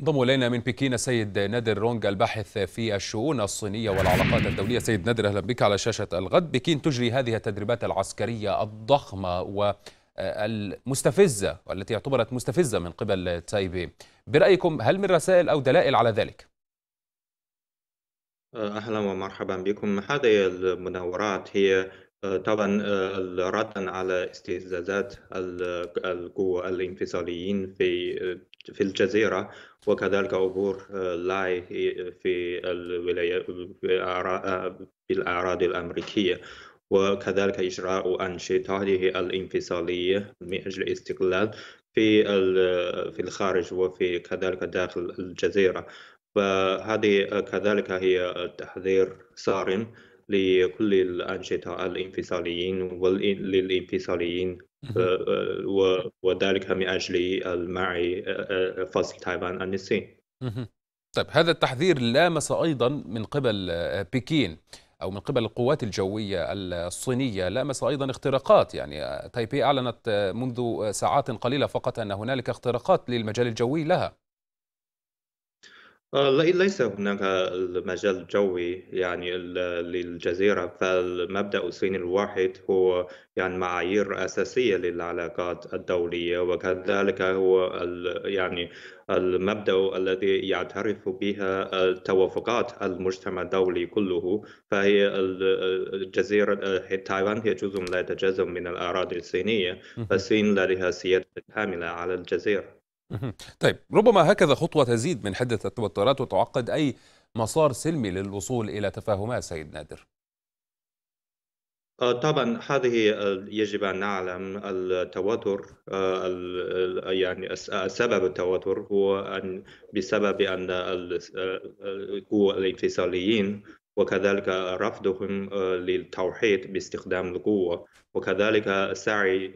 انضم الينا من بكين السيد نادر رونج الباحث في الشؤون الصينيه والعلاقات الدوليه سيد نادر اهلا بك على شاشه الغد بكين تجري هذه التدريبات العسكريه الضخمه والمستفزه والتي اعتبرت مستفزه من قبل تايبي برايكم هل من رسائل او دلائل على ذلك اهلا ومرحبا بكم هذه المناورات هي طبعا آه، ردا على استفزازات القوى الانفصاليين في آه، في الجزيرة وكذلك عبور آه، لاي في الولايات في الأراضي الأمريكية وكذلك إجراء أنشطته الانفصالية من أجل الاستقلال في في الخارج وفي كذلك داخل الجزيرة فهذه كذلك هي تحذير صارم لكل الأنشطة الانفصاليين وللانفصاليين آه، آه، وذلك من أجل المعي آه، فصل تايوان عن الصين طيب هذا التحذير لامس أيضا من قبل بكين أو من قبل القوات الجوية الصينية لامس أيضا اختراقات يعني تايبي أعلنت منذ ساعات قليلة فقط أن هنالك اختراقات للمجال الجوي لها آه، ليس هناك المجال جوي يعني للجزيرة فالمبدأ الصيني الواحد هو يعني معايير أساسية للعلاقات الدولية وكذلك هو يعني المبدأ الذي يعترف بها التوافقات المجتمع الدولي كله فهي الجزيرة تايوان هي جزء لا يتجزأ من الأراضي الصينية فالصين لديها سيادة كاملة على الجزيرة طيب ربما هكذا خطوة تزيد من حدة التوترات وتعقد أي مسار سلمي للوصول إلى تفاهمات سيد نادر آه، طبعا هذه يجب ان نعلم التوتر آه، يعني سبب التوتر هو ان بسبب ان القوى الانفصاليين وكذلك رفضهم آه، للتوحيد باستخدام القوه وكذلك سعي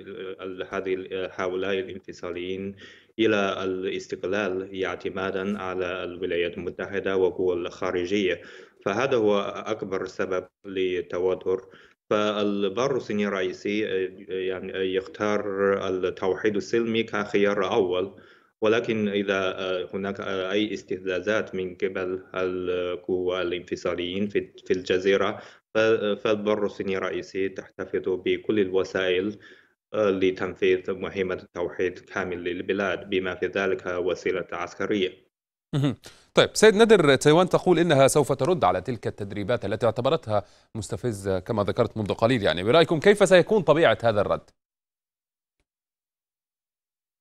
هذه هؤلاء الانفصاليين إلى الاستقلال اعتمادا على الولايات المتحدة وقوى الخارجية فهذا هو أكبر سبب للتوتر فالبار الصيني الرئيسي يعني يختار التوحيد السلمي كخيار أول ولكن إذا هناك أي استفزازات من قبل القوى الانفصاليين في الجزيرة فالبر الصيني الرئيسي تحتفظ بكل الوسائل لتنفيذ مهمة توحيد كامل للبلاد بما في ذلك وسيلة عسكرية طيب سيد نادر تايوان تقول إنها سوف ترد على تلك التدريبات التي اعتبرتها مستفزة كما ذكرت منذ قليل يعني برأيكم كيف سيكون طبيعة هذا الرد؟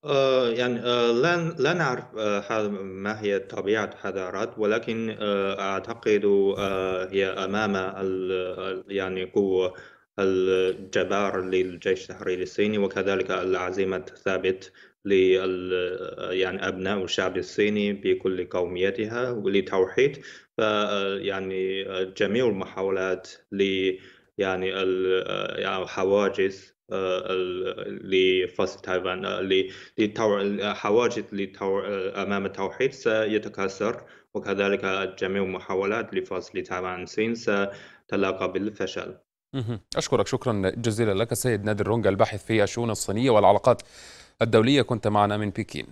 آه، يعني آه، لا نعرف آه، ما هي طبيعة هذا الرد ولكن أعتقد هي أمام يعني قوة الجبار للجيش التحريري الصيني وكذلك العزيمة الثابت لل يعني أبناء الشعب الصيني بكل قوميتها ولتوحيد يعني جميع المحاولات ل يعني الحواجز آه، لفصل تايوان آه، حواجز آه، أمام التوحيد سيتكسر وكذلك جميع المحاولات لفصل تايوان الصين ستلاقى بالفشل أشكرك شكرا جزيلا لك سيد نادر رونجا الباحث في الشؤون الصينية والعلاقات الدولية كنت معنا من بكين